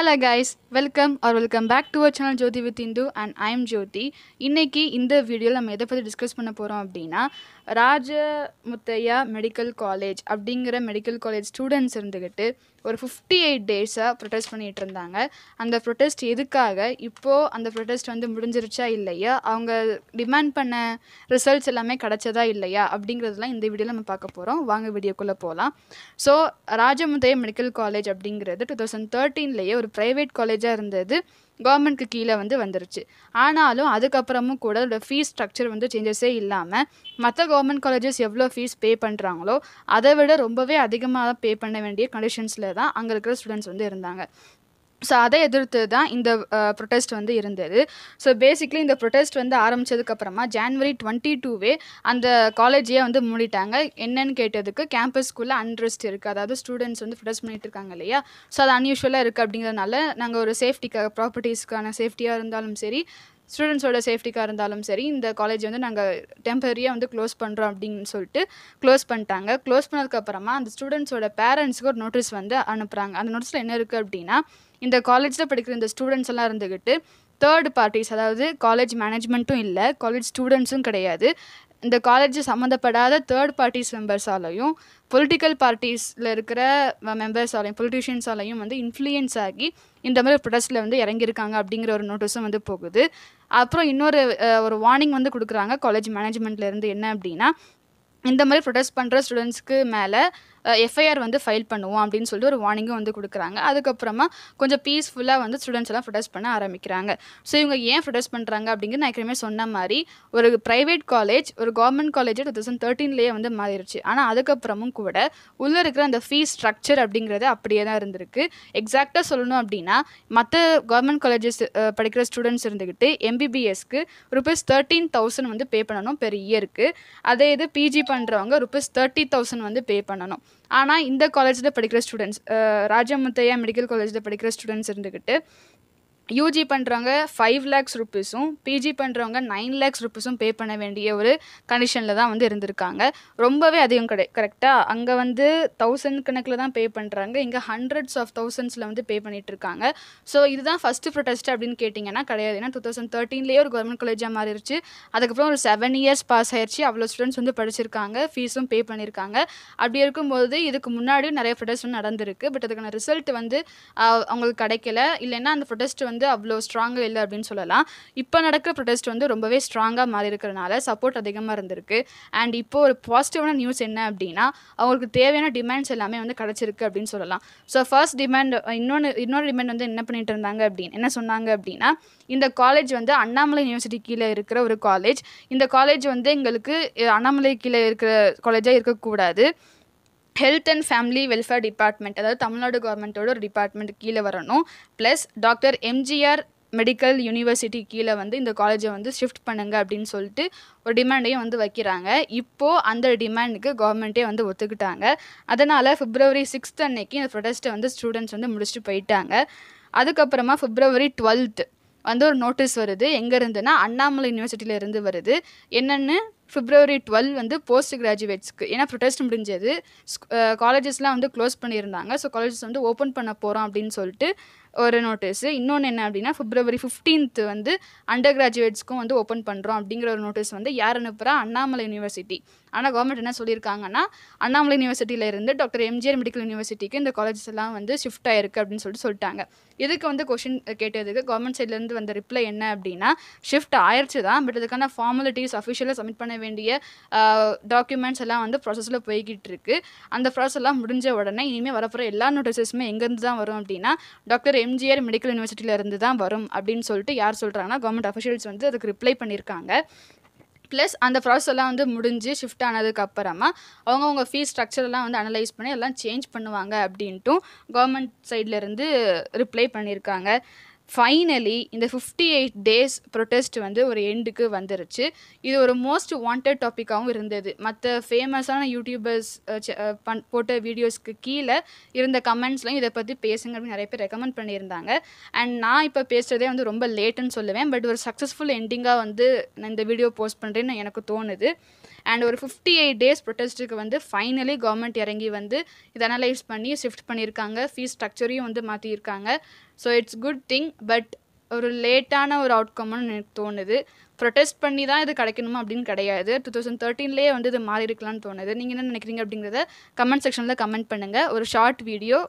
hello guys welcome are welcome back to our channel Jyothi with Indhu and I am Jyothi இன்றைக்கி இந்த வீடியோவில் நம்ம எதை பற்றி டிஸ்கஸ் பண்ண போகிறோம் அப்படின்னா ராஜ முத்தையா மெடிக்கல் காலேஜ் அப்படிங்கிற மெடிக்கல் காலேஜ் ஸ்டூடெண்ட்ஸ் இருந்துக்கிட்டு ஒரு ஃபிஃப்டி எயிட் டேஸாக ப்ரொட்டஸ்ட் பண்ணிகிட்டு இருந்தாங்க அந்த ப்ரொட்டஸ்ட் எதுக்காக இப்போது அந்த ப்ரொட்டஸ்ட் வந்து முடிஞ்சிருச்சா இல்லையா அவங்க டிமாண்ட் பண்ண ரிசல்ட்ஸ் எல்லாமே கிடச்சதா இல்லையா அப்படிங்கிறதுலாம் இந்த வீடியோவில் நம்ம பார்க்க போகிறோம் வாங்க வீடியோக்குள்ளே போகலாம் ஸோ ராஜமுதய மெடிக்கல் காலேஜ் அப்படிங்கிறது டூ தௌசண்ட் தேர்ட்டீன்லேயே ஒரு ப்ரைவேட் காலேஜாக இருந்தது கவர்மெண்ட்க்கு கீழே வந்து வந்துருச்சு ஆனாலும் அதுக்கப்புறமும் கூட அதோடய ஃபீஸ் ஸ்ட்ரக்சர் வந்து சேஞ்சஸே இல்லாமல் மற்ற கவர்மெண்ட் காலேஜஸ் எவ்வளோ ஃபீஸ் பே பண்ணுறாங்களோ அதை விட ரொம்பவே அதிகமாக பே பண்ண வேண்டிய கண்டிஷன்ஸில் தான் அங்கே இருக்கிற ஸ்டூடெண்ட்ஸ் வந்து இருந்தாங்க ஸோ அதை எதிர்த்து தான் இந்த ப்ரொட்டஸ்ட் வந்து இருந்தது ஸோ பேசிக்லி இந்த ப்ரொட்டஸ்ட் வந்து ஆரம்பித்ததுக்கப்புறமா ஜான்வரி டுவெண்ட்டி டூவே அந்த காலேஜையே வந்து மூடிட்டாங்க என்னன்னு கேட்டதுக்கு கேம்பஸ்க்குள்ளே அன்ட்ரெஸ்ட் இருக்குது அதாவது ஸ்டூடெண்ட்ஸ் வந்து ப்ரொடெஸ்ட் பண்ணிட்டு இருக்காங்க இல்லையா ஸோ அது அன்யூஷுவலாக இருக்குது அப்படிங்கிறதுனால நாங்கள் ஒரு சேஃப்டிக்காக ப்ராப்பர்ட்டிஸ்க்கான சேஃப்டியாக இருந்தாலும் சரி ஸ்டூடெண்ட்ஸோட சேஃப்டிக்காக இருந்தாலும் சரி இந்த காலேஜ் வந்து நாங்கள் டெம்பரரியாக வந்து க்ளோஸ் பண்ணுறோம் அப்படின்னு சொல்லிட்டு க்ளோஸ் பண்ணிட்டாங்க க்ளோஸ் பண்ணதுக்கப்புறமா அந்த ஸ்டூடெண்ட்ஸோட பேரண்ட்ஸுக்கு ஒரு நோட்டீஸ் வந்து அனுப்புகிறாங்க அந்த நோட்டீஸில் என்ன இருக்குது அப்படின்னா இந்த காலேஜில் படிக்கிற இந்த ஸ்டூடெண்ட்ஸ் எல்லாம் இருந்துக்கிட்டு தேர்ட் பார்ட்டிஸ் அதாவது காலேஜ் மேனேஜ்மெண்ட்டும் இல்லை காலேஜ் ஸ்டூடெண்ட்ஸும் கிடையாது இந்த காலேஜ் சம்மந்தப்படாத தேர்ட் பார்ட்டிஸ் மெம்பர்ஸாலையும் பொலிட்டிக்கல் பார்ட்டிஸில் இருக்கிற மெம்பர்ஸாலையும் பொலிட்டிஷியன்ஸாலையும் வந்து இன்ஃப்ளூயன்ஸ் ஆகி இந்த மாதிரி ப்ரொடஸ்டில் வந்து இறங்கியிருக்காங்க அப்படிங்கிற ஒரு நோட்டீஸும் வந்து போகுது அப்புறம் இன்னொரு ஒரு வார்னிங் வந்து கொடுக்குறாங்க காலேஜ் மேனேஜ்மெண்ட்லேருந்து என்ன அப்படின்னா இந்த மாதிரி ப்ரொடெஸ்ட் பண்ணுற ஸ்டூடெண்ட்ஸ்க்கு மேலே எஃப்ஐஆர் வந்து ஃபைல் பண்ணுவோம் அப்படின்னு சொல்லிட்டு ஒரு வார்னிங்கும் வந்து கொடுக்குறாங்க அதுக்கப்புறமா கொஞ்சம் பீஸ்ஃபுல்லாக வந்து ஸ்டூடெண்ட்ஸ் எல்லாம் ப்ரொடெஸ்ட் பண்ண ஆரம்பிக்கிறாங்க ஸோ இவங்க ஏன் ப்ரொடெஸ்ட் பண்ணுறாங்க அப்படிங்கிறது நான் ஏற்கனவே சொன்ன மாதிரி ஒரு ப்ரைவேட் காலேஜ் ஒரு கவர்மெண்ட் காலேஜ் டூ தௌசண்ட் தேர்ட்டீன்லேயே வந்து மாறிடுச்சு ஆனால் அதுக்கப்புறமும் கூட உள்ளே இருக்கிற அந்த ஃபீஸ் ஸ்ட்ரக்சர் அப்படிங்கிறது அப்படியே தான் இருந்திருக்கு எக்ஸாக்டாக சொல்லணும் அப்படின்னா மற்ற கவர்மெண்ட் காலேஜஸ் படிக்கிற ஸ்டூடெண்ட்ஸ் இருந்துக்கிட்டு எம்பிபிஎஸ்க்கு ருபீஸ் தேர்ட்டீன் தௌசண்ட் வந்து பே பண்ணணும் பெர் இயருக்கு அதே இது பிஜி பண்ணுறவங்க ருபீஸ் தேர்ட்டி தௌசண்ட் வந்து பே பண்ணணும் ஆனால் இந்த காலேஜில் படிக்கிற ஸ்டூடெண்ட்ஸ் ராஜமுத்தையா மெடிக்கல் காலேஜில் படிக்கிற ஸ்டூடெண்ட்ஸ் இருந்துக்கிட்டு யூஜி பண்ணுறவங்க ஃபைவ் லேக்ஸ் ருப்பீஸும் பிஜி பண்ணுறவங்க நைன் லேக்ஸ் ருப்பீஸும் பே பண்ண வேண்டிய ஒரு கண்டிஷனில் தான் வந்து இருந்திருக்காங்க ரொம்பவே அதிகம் கிடை கரெக்டாக அங்கே வந்து தௌசண்ட் கணக்கில் தான் பே பண்ணுறாங்க இங்கே ஹண்ட்ரட்ஸ் ஆஃப் தௌசண்ட்ஸில் வந்து பே இருக்காங்க ஸோ இதுதான் ஃபஸ்ட்டு ப்ரொடெஸ்ட் அப்படின்னு கேட்டிங்கன்னா கிடையாது ஏன்னா டூ தௌசண்ட் தேர்ட்டீன்லேயே ஒரு கவர்மெண்ட் காலேஜாக மாறிடுச்சு அதுக்கப்புறம் ஒரு செவன் இயர்ஸ் பாஸ் ஆயிடுச்சு அவ்வளோ ஸ்டூடெண்ட்ஸ் வந்து படிச்சிருக்காங்க ஃபீஸும் பே பண்ணியிருக்காங்க அப்படி இருக்கும்போது இதுக்கு முன்னாடியும் நிறைய ப்ரொடெஸ்ட் நடந்திருக்கு பட் அதுக்கான ரிசல்ட் வந்து அவங்களுக்கு கிடைக்கல இல்லைன்னா அந்த ப்ரொடெஸ்ட் வந்து வந்து அவ்வளோ ஸ்ட்ராங்காக இல்லை அப்படின்னு சொல்லலாம் இப்போ நடக்கிற ப்ரொடெஸ்ட் வந்து ரொம்பவே ஸ்ட்ராங்காக மாறி இருக்கிறனால சப்போர்ட் அதிகமாக இருந்திருக்கு அண்ட் இப்போ ஒரு பாசிட்டிவான நியூஸ் என்ன அப்படின்னா அவங்களுக்கு தேவையான டிமாண்ட்ஸ் எல்லாமே வந்து கிடச்சிருக்கு அப்படின்னு சொல்லலாம் ஸோ ஃபர்ஸ்ட் டிமாண்ட் இன்னொன்று இன்னொரு டிமாண்ட் வந்து என்ன பண்ணிட்டு இருந்தாங்க அப்படின்னு என்ன சொன்னாங்க அப்படின்னா இந்த காலேஜ் வந்து அண்ணாமலை யூனிவர்சிட்டி கீழே இருக்கிற ஒரு காலேஜ் இந்த காலேஜ் வந்து எங்களுக்கு அண்ணாமலை கீழே இருக்கிற காலேஜாக இருக்கக்கூடாது health and family welfare department அதாவது தமிழ்நாடு கவர்மெண்ட்டோட ஒரு டிபார்ட்மெண்ட் கீழே வரணும் plus doctor MGR medical university கீழே வந்து இந்த காலேஜை வந்து ஷிஃப்ட் பண்ணுங்க அப்படின்னு சொல்லிட்டு ஒரு டிமாண்டையும் வந்து வைக்கிறாங்க இப்போது அந்த டிமாண்டுக்கு கவர்மெண்ட்டே வந்து ஒத்துக்கிட்டாங்க அதனால் ஃபிப்ரவரி சிக்ஸ்த் அன்னைக்கு இந்த ப்ரொடெஸ்ட்டை வந்து ஸ்டூடெண்ட்ஸ் வந்து முடிச்சுட்டு போயிட்டாங்க அதுக்கப்புறமா ஃபிப்ரவரி டுவெல்த் வந்து ஒரு நோட்டீஸ் வருது எங்கே இருந்துன்னா அண்ணாமலை யூனிவர்சிட்டியில இருந்து வருது என்னென்னு ஃபிப்ரவரி டுவெல் வந்து போஸ்ட் கிராஜுவேட்ஸ்க்கு ஏன்னா ப்ரொடெஸ்ட் முடிஞ்சது காலேஜஸ்லாம் வந்து க்ளோஸ் பண்ணியிருந்தாங்க ஸோ காலேஜஸ் வந்து ஓப்பன் பண்ண போகிறோம் அப்படின்னு சொல்லிட்டு ஒரு நோட்டீஸு இன்னொன்று என்ன அப்படின்னா பிப்ரவரி ஃபிஃப்டீன்த் வந்து அண்டர் கிராஜுவேட்ஸ்க்கும் வந்து ஓப்பன் பண்ணுறோம் அப்படிங்கிற ஒரு நோட்டீஸ் வந்து யார் அனுப்புகிறா அண்ணாமலை யூனிவர்சிட்டி ஆனால் கவர்மெண்ட் என்ன சொல்லியிருக்காங்கன்னா அண்ணாமலை யூனிவர்சிட்டியில் இருந்து டாக்டர் எம்ஜிஆர் மெடிக்கல் யூனிவர்சிட்டிக்கு இந்த காலேஜஸ் எல்லாம் வந்து ஷிஃப்ட் ஆயிருக்கு அப்படின்னு சொல்லிட்டு சொல்லிட்டாங்க இதுக்கு வந்து கொஷின் கேட்டதுக்கு கவர்மெண்ட் சைட்லேருந்து வந்த ரிப்ளை என்ன அப்படின்னா ஷிஃப்ட் ஆயிடுச்சு தான் பட் அதுக்கான ஃபார்மாலிட்டிஸ் அஃபிஷியலாக சப்மிட் பண்ண வேண்டிய டாக்குமெண்ட்ஸ் எல்லாம் வந்து ப்ராசஸில் போய்கிட்டு இருக்குது அந்த ப்ராசஸ் எல்லாம் முடிஞ்ச உடனே இனிமேல் வரப்போகிற எல்லா நோட்டீஸஸுமே எங்கேருந்து தான் வரும் அப்படின்னா டாக்டர் எம் எம்ஜிஆர் மெடிக்கல் யூனிவர்சிட்டியிலேருந்து தான் வரும் அப்படின்னு சொல்லிட்டு யார் சொல்கிறாங்கன்னா கவர்மெண்ட் அஃபிஷியல்ஸ் வந்து அதுக்கு ரிப்ளை பண்ணியிருக்காங்க ப்ளஸ் அந்த ப்ராசஸ் எல்லாம் வந்து முடிஞ்சு ஷிஃப்ட் ஆனதுக்கு அப்புறமா அவங்கவுங்க ஃபீஸ் எல்லாம் வந்து அனலைஸ் பண்ணி எல்லாம் சேஞ்ச் பண்ணுவாங்க அப்படின்ட்டும் கவர்மெண்ட் சைட்லேருந்து ரிப்ளை பண்ணியிருக்காங்க ஃபைனலி இந்த ஃபிஃப்டி எயிட் டேஸ் ப்ரொட்டஸ்ட் வந்து ஒரு எண்டுக்கு வந்துருச்சு இது ஒரு மோஸ்ட் வாண்டட் டாப்பிக்காகவும் இருந்தது மற்ற ஃபேமஸான யூடியூபர்ஸ் பண் போட்ட வீடியோஸ்க்கு கீழே இருந்த கமெண்ட்ஸ்லையும் இதை பற்றி பேசுங்க அப்படின்னு நிறைய பேர் ரெக்கமெண்ட் பண்ணியிருந்தாங்க அண்ட் நான் இப்போ பேசுகிறதே வந்து ரொம்ப லேட்டுன்னு சொல்லுவேன் பட் ஒரு சக்ஸஸ்ஃபுல் எண்டிங்காக வந்து நான் இந்த வீடியோ போஸ்ட் பண்ணுறேன்னு எனக்கு தோணுது அண்ட் ஒரு ஃபிஃப்டி எயிட் டேஸ் ப்ரொட்டஸ்ட்டுக்கு வந்து ஃபைனலி கவர்மெண்ட் இறங்கி வந்து இதை அனலைஸ் பண்ணி ஷிஃப்ட் பண்ணியிருக்காங்க ஃபீஸ் ஸ்ட்ரக்சரையும் வந்து மாற்றியிருக்காங்க so it's good thing but ஒரு லேட்டான ஒரு அவுட்கம்னு எனக்கு தோணுது ப்ரொடெஸ்ட் பண்ணி தான் இது கிடைக்கணுமா அப்படின்னு கிடையாது டூ தௌசண்ட் தேர்ட்டீன்லேயே வந்து இது மாறி இருக்கலாம்னு தோணுது நீங்கள் என்ன நினைக்கிறீங்க அப்படிங்கிறத கமெண்ட் செக்ஷனில் கமெண்ட் பண்ணுங்கள் ஒரு ஷார்ட் வீடியோ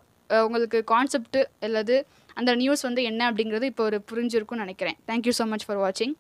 உங்களுக்கு கான்செப்ட் அல்லது அந்த நியூஸ் வந்து என்ன அப்படிங்கிறது இப்போ ஒரு புரிஞ்சிருக்கும்னு நினைக்கிறேன் தேங்க்யூ ஸோ மச் ஃபார் வாட்சிங்